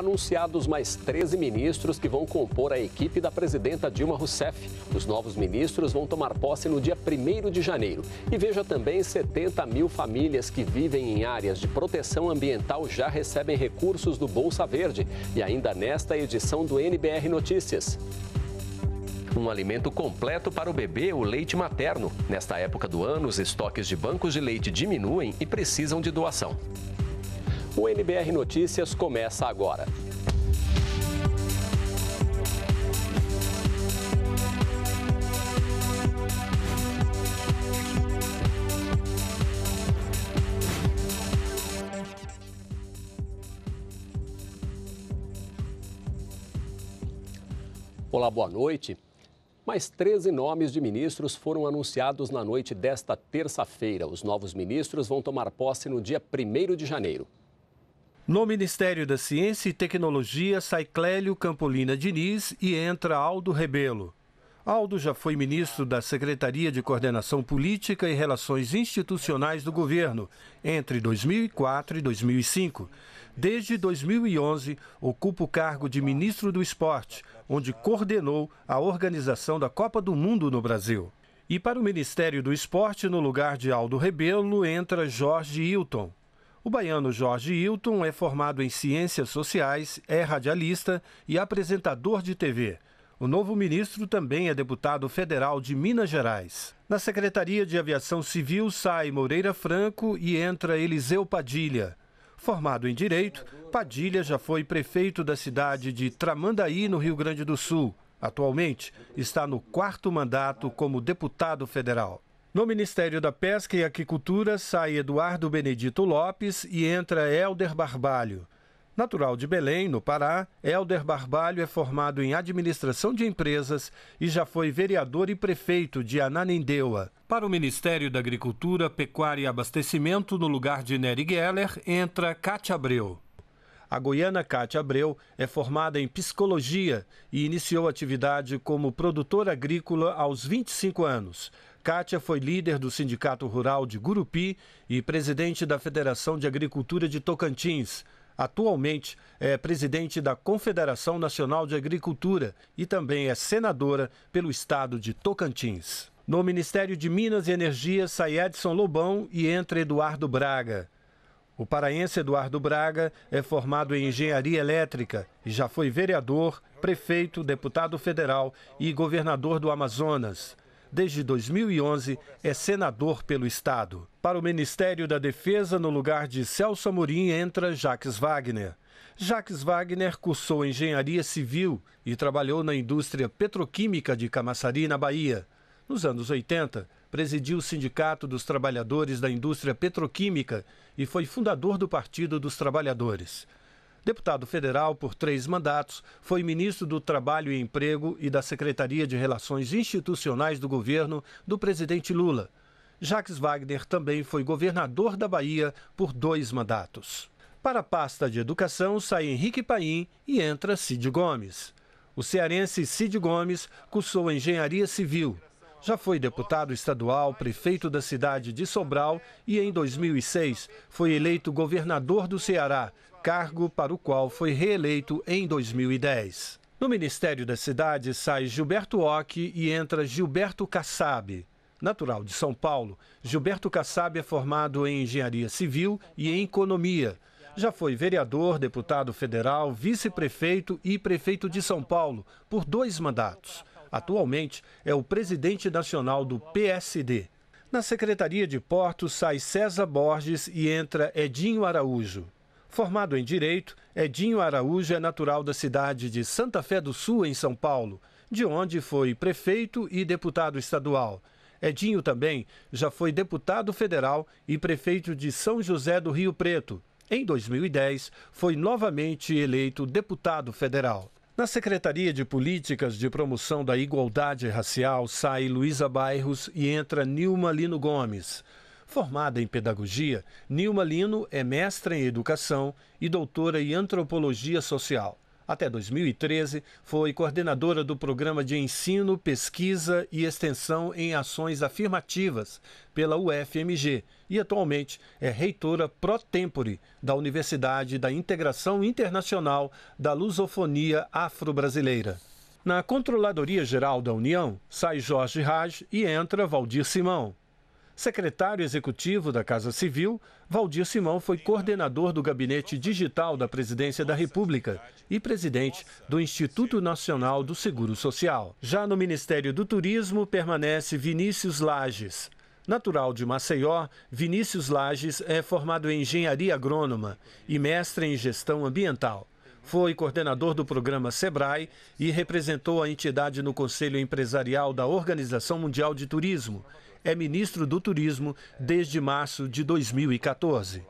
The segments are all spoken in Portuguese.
anunciados mais 13 ministros que vão compor a equipe da presidenta Dilma Rousseff. Os novos ministros vão tomar posse no dia 1 de janeiro. E veja também 70 mil famílias que vivem em áreas de proteção ambiental já recebem recursos do Bolsa Verde. E ainda nesta edição do NBR Notícias um alimento completo para o bebê, o leite materno. Nesta época do ano, os estoques de bancos de leite diminuem e precisam de doação. O NBR Notícias começa agora. Olá, boa noite. Mais 13 nomes de ministros foram anunciados na noite desta terça-feira. Os novos ministros vão tomar posse no dia 1 de janeiro. No Ministério da Ciência e Tecnologia sai Clélio Campolina Diniz e entra Aldo Rebelo. Aldo já foi ministro da Secretaria de Coordenação Política e Relações Institucionais do governo entre 2004 e 2005. Desde 2011, ocupa o cargo de ministro do Esporte, onde coordenou a organização da Copa do Mundo no Brasil. E para o Ministério do Esporte, no lugar de Aldo Rebelo, entra Jorge Hilton. O baiano Jorge Hilton é formado em Ciências Sociais, é radialista e apresentador de TV. O novo ministro também é deputado federal de Minas Gerais. Na Secretaria de Aviação Civil sai Moreira Franco e entra Eliseu Padilha. Formado em Direito, Padilha já foi prefeito da cidade de Tramandaí, no Rio Grande do Sul. Atualmente está no quarto mandato como deputado federal. No Ministério da Pesca e Aquicultura sai Eduardo Benedito Lopes e entra Helder Barbalho. Natural de Belém, no Pará, Helder Barbalho é formado em administração de empresas e já foi vereador e prefeito de Ananindeua. Para o Ministério da Agricultura, Pecuária e Abastecimento, no lugar de Nery Geller, entra Cátia Abreu. A goiana Cátia Abreu é formada em psicologia e iniciou atividade como produtora agrícola aos 25 anos. Cátia foi líder do Sindicato Rural de Gurupi e presidente da Federação de Agricultura de Tocantins. Atualmente é presidente da Confederação Nacional de Agricultura e também é senadora pelo estado de Tocantins. No Ministério de Minas e Energia sai Edson Lobão e entra Eduardo Braga. O paraense Eduardo Braga é formado em engenharia elétrica e já foi vereador, prefeito, deputado federal e governador do Amazonas desde 2011, é senador pelo Estado. Para o Ministério da Defesa, no lugar de Celso Amorim, entra Jacques Wagner. Jacques Wagner cursou engenharia civil e trabalhou na indústria petroquímica de Camaçari, na Bahia. Nos anos 80, presidiu o Sindicato dos Trabalhadores da Indústria Petroquímica e foi fundador do Partido dos Trabalhadores. Deputado federal por três mandatos, foi ministro do Trabalho e Emprego e da Secretaria de Relações Institucionais do governo do presidente Lula. Jacques Wagner também foi governador da Bahia por dois mandatos. Para a pasta de educação sai Henrique Paim e entra Cid Gomes. O cearense Cid Gomes cursou engenharia civil. Já foi deputado estadual, prefeito da cidade de Sobral e, em 2006, foi eleito governador do Ceará, cargo para o qual foi reeleito em 2010. No Ministério da Cidade sai Gilberto Ock e entra Gilberto Kassab. Natural de São Paulo, Gilberto Kassab é formado em engenharia civil e em economia. Já foi vereador, deputado federal, vice-prefeito e prefeito de São Paulo por dois mandatos. Atualmente é o presidente nacional do PSD. Na Secretaria de Portos sai César Borges e entra Edinho Araújo. Formado em Direito, Edinho Araújo é natural da cidade de Santa Fé do Sul, em São Paulo, de onde foi prefeito e deputado estadual. Edinho também já foi deputado federal e prefeito de São José do Rio Preto. Em 2010, foi novamente eleito deputado federal. Na Secretaria de Políticas de Promoção da Igualdade Racial sai Luísa Bairros e entra Nilma Lino Gomes. Formada em pedagogia, Nilma Lino é mestra em educação e doutora em antropologia social. Até 2013, foi coordenadora do Programa de Ensino, Pesquisa e Extensão em Ações Afirmativas pela UFMG e atualmente é reitora pro tempore da Universidade da Integração Internacional da Lusofonia Afro-Brasileira. Na Controladoria Geral da União, sai Jorge Raj e entra Valdir Simão. Secretário executivo da Casa Civil, Valdir Simão foi coordenador do Gabinete Digital da Presidência da República e presidente do Instituto Nacional do Seguro Social. Já no Ministério do Turismo permanece Vinícius Lages, Natural de Maceió, Vinícius Lages é formado em engenharia agrônoma e mestre em gestão ambiental. Foi coordenador do programa SEBRAE e representou a entidade no Conselho Empresarial da Organização Mundial de Turismo é ministro do Turismo desde março de 2014.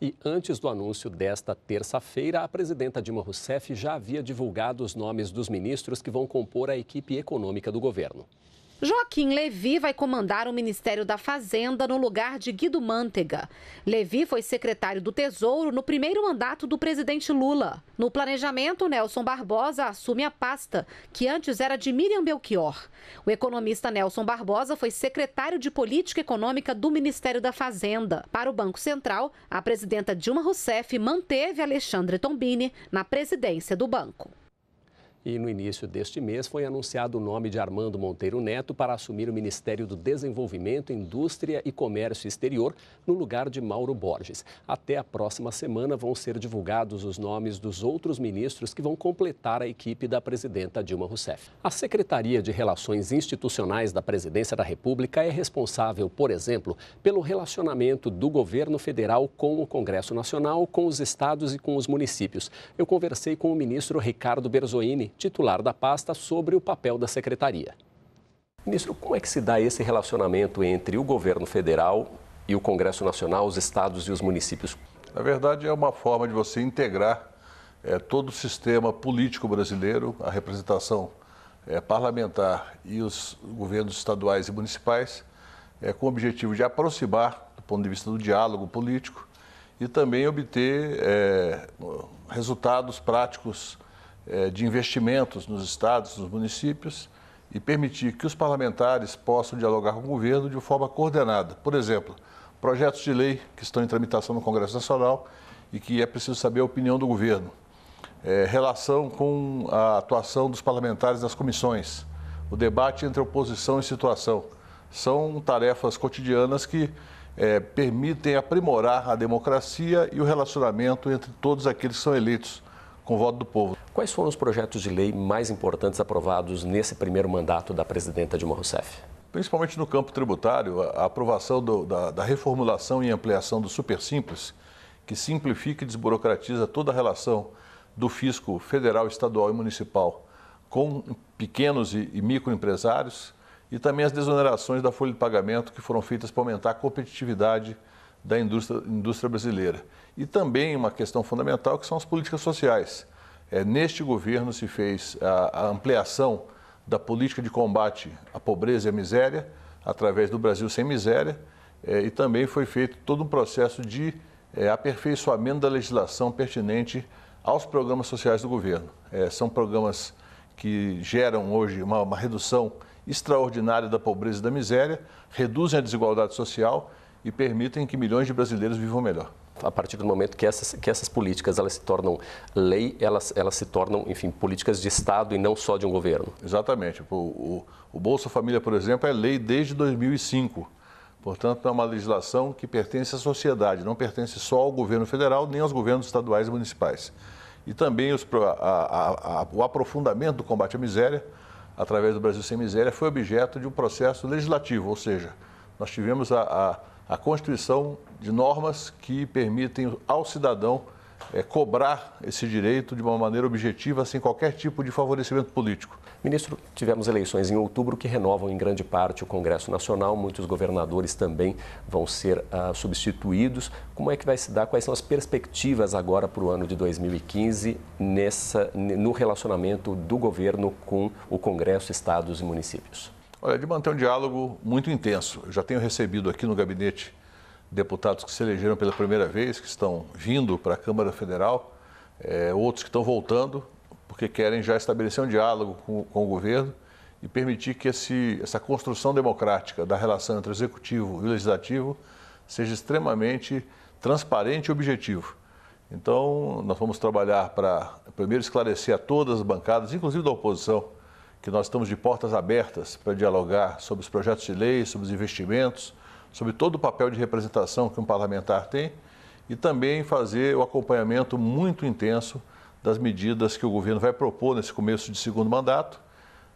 E antes do anúncio desta terça-feira, a presidenta Dilma Rousseff já havia divulgado os nomes dos ministros que vão compor a equipe econômica do governo. Joaquim Levi vai comandar o Ministério da Fazenda no lugar de Guido Mantega. Levi foi secretário do Tesouro no primeiro mandato do presidente Lula. No planejamento, Nelson Barbosa assume a pasta, que antes era de Miriam Belchior. O economista Nelson Barbosa foi secretário de Política Econômica do Ministério da Fazenda. Para o Banco Central, a presidenta Dilma Rousseff manteve Alexandre Tombini na presidência do banco. E no início deste mês foi anunciado o nome de Armando Monteiro Neto para assumir o Ministério do Desenvolvimento, Indústria e Comércio Exterior, no lugar de Mauro Borges. Até a próxima semana vão ser divulgados os nomes dos outros ministros que vão completar a equipe da presidenta Dilma Rousseff. A Secretaria de Relações Institucionais da Presidência da República é responsável, por exemplo, pelo relacionamento do governo federal com o Congresso Nacional, com os estados e com os municípios. Eu conversei com o ministro Ricardo Berzoini titular da pasta, sobre o papel da secretaria. Ministro, como é que se dá esse relacionamento entre o governo federal e o Congresso Nacional, os estados e os municípios? Na verdade, é uma forma de você integrar é, todo o sistema político brasileiro, a representação é, parlamentar e os governos estaduais e municipais, é, com o objetivo de aproximar, do ponto de vista do diálogo político, e também obter resultados práticos eh, de investimentos nos estados, nos municípios e permitir que os parlamentares possam dialogar com o governo de forma coordenada. Por exemplo, projetos de lei que estão em tramitação no Congresso Nacional e que é preciso saber a opinião do governo. É, relação com a atuação dos parlamentares nas comissões, o debate entre oposição e situação. São tarefas cotidianas que é, permitem aprimorar a democracia e o relacionamento entre todos aqueles que são eleitos com o voto do povo. Quais foram os projetos de lei mais importantes aprovados nesse primeiro mandato da presidenta Dilma Rousseff? Principalmente no campo tributário, a aprovação do, da, da, reformulação e ampliação do Super Simples, que simplifica e desburocratiza toda a relação do fisco federal, estadual e municipal com pequenos e, e microempresários, e também as desonerações da folha de pagamento que foram feitas para aumentar a competitividade da indústria, indústria brasileira. E também uma questão fundamental que são as políticas sociais. É, neste governo se fez a, a ampliação da política de combate à pobreza e à miséria, através do Brasil Sem Miséria, é, e também foi feito todo um processo de é, aperfeiçoamento da legislação pertinente aos programas sociais do governo. É, são programas que geram hoje uma, uma, redução extraordinária da pobreza e da miséria, reduzem a desigualdade social e permitem que milhões de brasileiros vivam melhor a partir do momento que essas, que essas políticas elas se tornam lei, elas, elas se tornam, enfim, políticas de Estado e não só de um governo. Exatamente. O, o, o Bolsa Família, por exemplo, é lei desde 2005. Portanto, é uma legislação que pertence à sociedade, não pertence só ao governo federal nem aos governos estaduais e municipais. E também os, a, a, o aprofundamento do combate à miséria, através do Brasil Sem Miséria, foi objeto de um processo legislativo, ou seja, nós tivemos a, a, a constituição de normas que permitem ao cidadão é, cobrar esse direito de uma maneira objetiva, sem qualquer tipo de favorecimento político. Ministro, tivemos eleições em outubro que renovam em grande parte o Congresso Nacional, muitos governadores também vão ser ah, substituídos. Como é que vai se dar? Quais são as perspectivas agora para o ano de 2015 nessa, no relacionamento do governo com o Congresso, estados e municípios? Olha, de manter um diálogo muito intenso. Eu já tenho recebido aqui no gabinete deputados que se elegeram pela primeira vez, que estão vindo para a Câmara Federal, é, outros que estão voltando, porque querem já estabelecer um diálogo com, com o governo e permitir que esse, essa construção democrática da relação entre o executivo e o legislativo seja extremamente transparente e objetivo. Então, nós vamos trabalhar para, primeiro, esclarecer a todas as bancadas, inclusive da oposição, que nós estamos de portas abertas para dialogar sobre os projetos de lei, sobre os investimentos, sobre todo o papel de representação que um parlamentar tem e também fazer o acompanhamento muito intenso das medidas que o governo vai propor nesse começo de segundo mandato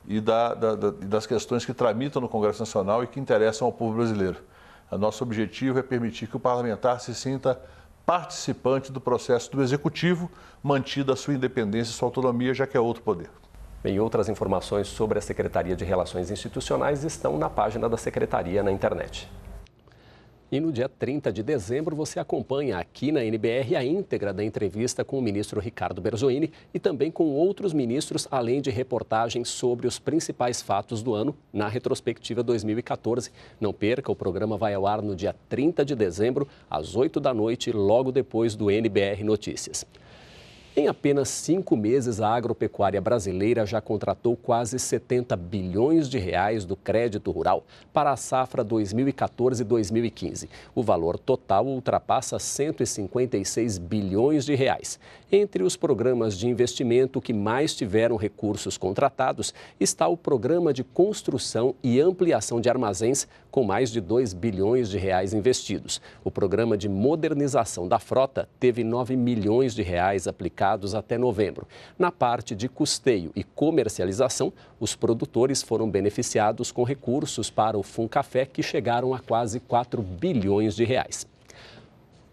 e da, da, da, das questões que tramitam no Congresso Nacional e que interessam ao povo brasileiro. O nosso objetivo é permitir que o parlamentar se sinta participante do processo do executivo, mantida a sua independência e sua autonomia, já que é outro poder e outras informações sobre a Secretaria de Relações Institucionais estão na página da Secretaria na internet. E no dia 30 de dezembro você acompanha aqui na NBR a íntegra da entrevista com o ministro Ricardo Berzoini e também com outros ministros, além de reportagens sobre os principais fatos do ano na retrospectiva 2014. Não perca, o programa vai ao ar no dia 30 de dezembro, às 8 da noite, logo depois do NBR Notícias. Em apenas cinco meses, a agropecuária brasileira já contratou quase 70 bilhões de reais do crédito rural para a safra 2014-2015. O valor total ultrapassa 156 bilhões de reais. Entre os programas de investimento que mais tiveram recursos contratados está o Programa de Construção e Ampliação de Armazéns, com mais de 2 bilhões de reais investidos. O Programa de Modernização da Frota teve 9 milhões de reais aplicados até novembro. Na parte de custeio e comercialização, os produtores foram beneficiados com recursos para o Funcafé, que chegaram a quase 4 bilhões de reais.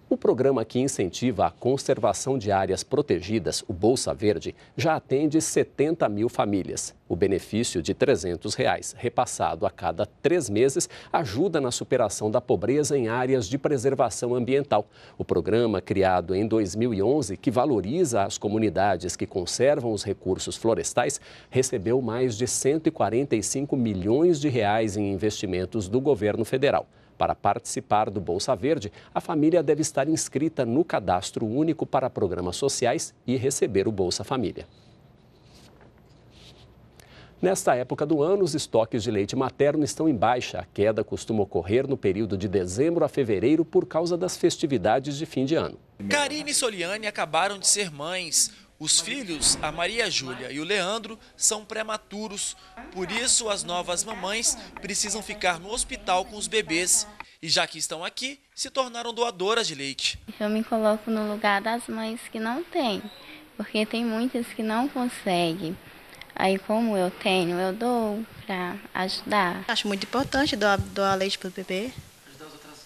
O programa que incentiva a conservação de áreas protegidas, o Bolsa Verde, já atende 70 mil famílias. O benefício de R$ 300, reais, repassado a cada três meses, ajuda na superação da pobreza em áreas de preservação ambiental. O programa, criado em 2011, que valoriza as comunidades que conservam os recursos florestais, recebeu mais de 145 milhões de reais em investimentos do governo federal. Para participar do Bolsa Verde, a família deve estar inscrita no Cadastro Único para Programas Sociais e receber o Bolsa Família. Nesta época do ano, os estoques de leite materno estão em baixa. A queda costuma ocorrer no período de dezembro a fevereiro por causa das festividades de fim de ano. Karine e Soliane acabaram de ser mães. Os filhos, a Maria Júlia e o Leandro, são prematuros, por isso as novas mamães precisam ficar no hospital com os bebês. E já que estão aqui, se tornaram doadoras de leite. Eu me coloco no lugar das mães que não têm, porque tem muitas que não conseguem. Aí, como eu tenho, eu dou para ajudar. Acho muito importante doar, doar leite para o bebê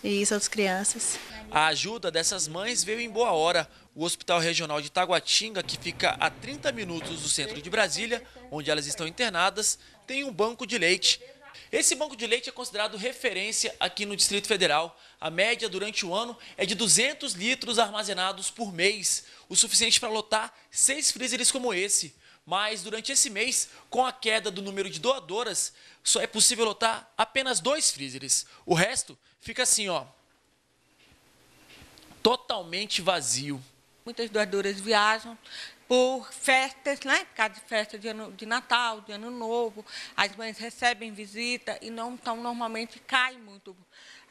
e isso outras crianças. A ajuda dessas mães veio em boa hora o Hospital Regional de Taguatinga, que fica a 30 minutos do centro de Brasília, onde elas estão internadas, tem um banco de leite. Esse banco de leite é considerado referência aqui no Distrito Federal. A média durante o ano é de 200 litros armazenados por mês, o suficiente para lotar seis freezers como esse. Mas durante esse mês, com a queda do número de doadoras, só é possível lotar apenas dois freezers. O resto fica assim, ó, totalmente vazio. Muitas doadoras viajam por festas, né? por causa de festa de, ano, de Natal, de Ano Novo. As mães recebem visita e não tão normalmente caem muito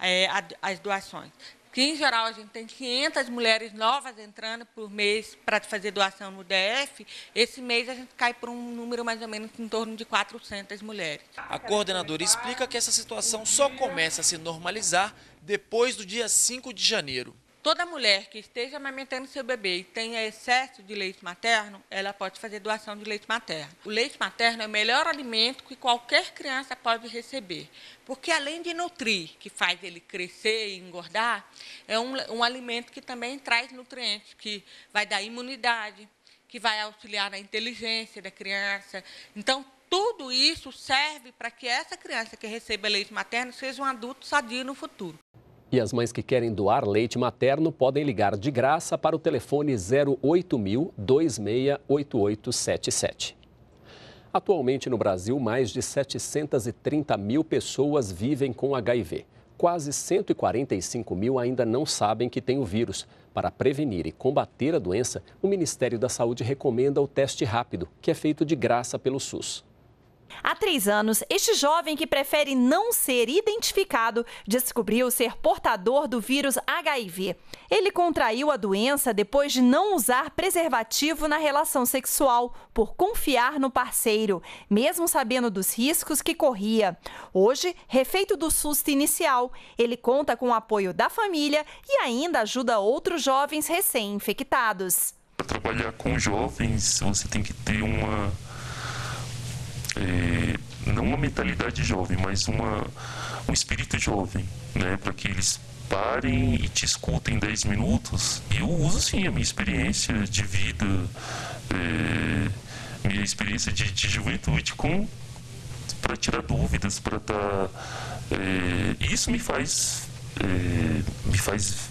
é, as doações que em geral a gente tem 500 mulheres novas entrando por mês para fazer doação no DF, esse mês a gente cai por um número mais ou menos em torno de 400 mulheres. A coordenadora explica que essa situação só começa a se normalizar depois do dia 5 de janeiro toda mulher que esteja amamentando seu bebê e tenha excesso de leite materno, ela pode fazer doação de leite materno. O leite materno é o melhor alimento que qualquer criança pode receber, porque além de nutrir, que faz ele crescer e engordar, é um, um alimento que também traz nutrientes, que vai dar imunidade, que vai auxiliar na inteligência da criança. Então, tudo isso serve para que essa criança que receba leite materno seja um adulto sadio no futuro. E as mães que querem doar leite materno podem ligar de graça para o telefone 08000 268877. Atualmente no Brasil, mais de 730 mil pessoas vivem com HIV. Quase 145 mil ainda não sabem que têm o vírus. Para prevenir e combater a doença, o Ministério da Saúde recomenda o teste rápido, que é feito de graça pelo SUS. Há três anos, este jovem que prefere não ser identificado descobriu ser portador do vírus HIV. Ele contraiu a doença depois de não usar preservativo na relação sexual, por confiar no parceiro, mesmo sabendo dos riscos que corria. Hoje, refeito do susto inicial, ele conta com o apoio da família e ainda ajuda outros jovens recém-infectados. Para trabalhar com jovens, você tem que ter uma é, não uma mentalidade jovem, mas uma, um espírito jovem, né? Para que eles parem e te escutem 10 minutos. E eu uso sim a minha experiência de vida, é, minha experiência de, de juventude com para tirar dúvidas, para estar. Tá, é, isso me faz. É, me faz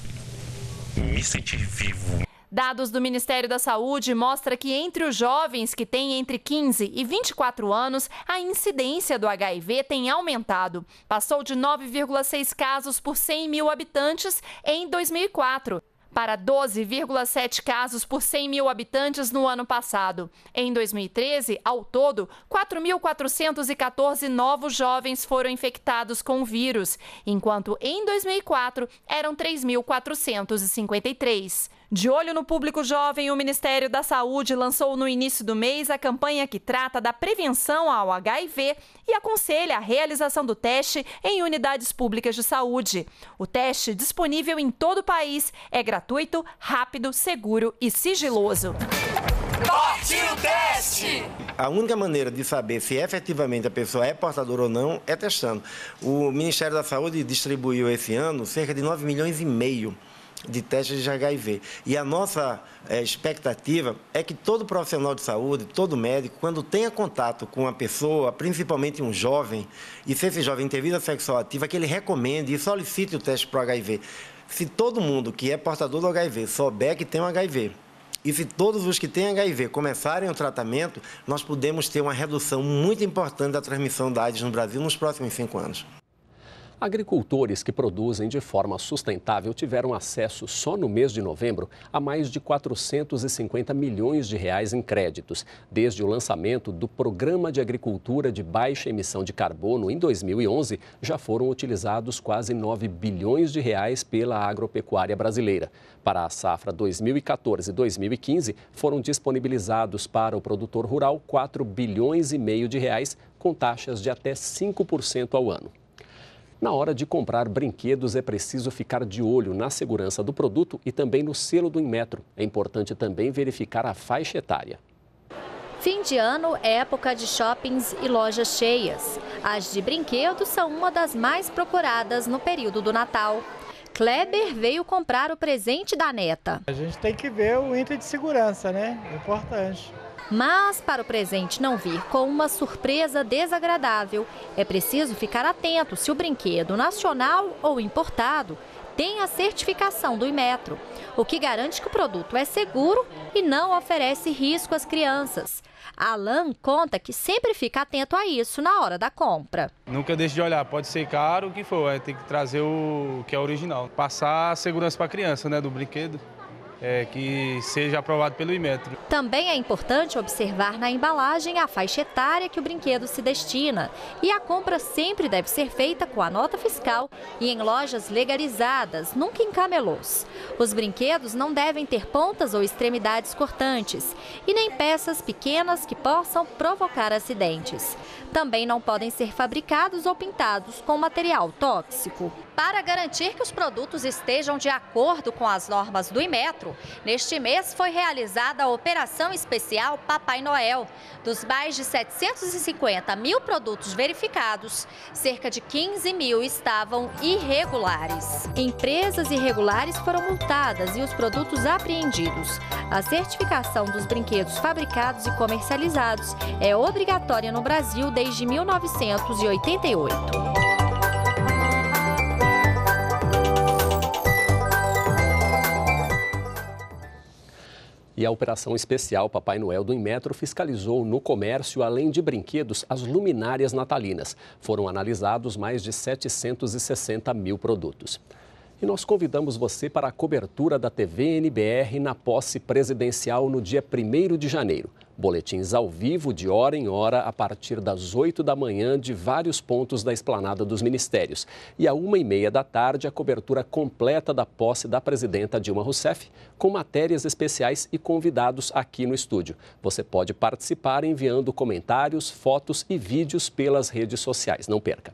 me sentir vivo. Dados do Ministério da Saúde mostram que entre os jovens que têm entre 15 e 24 anos, a incidência do HIV tem aumentado. Passou de 9,6 casos por 100 mil habitantes em 2004 para 12,7 casos por 100 mil habitantes no ano passado. Em 2013, ao todo, 4.414 novos jovens foram infectados com o vírus, enquanto em 2004 eram 3.453. De olho no público jovem, o Ministério da Saúde lançou no início do mês a campanha que trata da prevenção ao HIV e aconselha a realização do teste em unidades públicas de saúde. O teste, disponível em todo o país, é gratuito, rápido, seguro e sigiloso. Corte o teste! A única maneira de saber se efetivamente a pessoa é portadora ou não é testando. O Ministério da Saúde distribuiu esse ano cerca de 9 milhões e meio de testes de HIV. E a nossa é, expectativa é que todo profissional de saúde, todo médico, quando tenha contato com uma pessoa, principalmente um jovem, e se esse jovem tem vida sexual ativa, que ele recomende e solicite o teste para o HIV. Se todo mundo que é portador do HIV souber que tem um HIV, e se todos os que têm HIV começarem o tratamento, nós podemos ter uma redução muito importante da transmissão da AIDS no Brasil nos próximos cinco anos. Agricultores que produzem de forma sustentável tiveram acesso só no mês de novembro a mais de 450 milhões de reais em créditos, desde o lançamento do Programa de Agricultura de Baixa Emissão de Carbono em 2011, já foram utilizados quase 9 bilhões de reais pela agropecuária brasileira. Para a safra 2014-2015, foram disponibilizados para o produtor rural 4 bilhões e meio de reais com taxas de até 5% ao ano. Na hora de comprar brinquedos, é preciso ficar de olho na segurança do produto e também no selo do Inmetro. É importante também verificar a faixa etária. Fim de ano é época de shoppings e lojas cheias. As de brinquedos são uma das mais procuradas no período do Natal. Kleber veio comprar o presente da neta. A gente tem que ver o índice de segurança, né? É importante. Mas para o presente não vir com uma surpresa desagradável, é preciso ficar atento se o brinquedo nacional ou importado tem a certificação do Imetro, o que garante que o produto é seguro e não oferece risco às crianças. Alan conta que sempre fica atento a isso na hora da compra. Nunca deixe de olhar, pode ser caro, o que for, é, tem que trazer o que é original. Passar a segurança para a criança, né, do brinquedo é, que seja aprovado pelo Imetro. Também é importante observar na embalagem a faixa etária que o brinquedo se destina. E a compra sempre deve ser feita com a nota fiscal e em lojas legalizadas, nunca em camelôs. Os brinquedos não devem ter pontas ou extremidades cortantes e nem peças pequenas que possam provocar acidentes. Também não podem ser fabricados ou pintados com material tóxico. Para garantir que os produtos estejam de acordo com as normas do Imetro, neste mês foi realizada a Operação Especial Papai Noel. Dos mais de 750 mil produtos verificados, cerca de 15 mil estavam irregulares. Empresas irregulares foram multadas e os produtos apreendidos. A certificação dos brinquedos fabricados e comercializados é obrigatória no Brasil desde 1988. E a operação especial Papai Noel do Inmetro fiscalizou no comércio, além de brinquedos, as luminárias natalinas. Foram analisados mais de 760 mil produtos. E nós convidamos você para a cobertura da TV NBR na posse presidencial no dia 1 de janeiro. Boletins ao vivo, de hora em hora, a partir das 8 da manhã, de vários pontos da esplanada dos ministérios. E à uma e meia da tarde, a cobertura completa da posse da presidenta Dilma Rousseff, com matérias especiais e convidados aqui no estúdio. Você pode participar enviando comentários, fotos e vídeos pelas redes sociais. Não perca!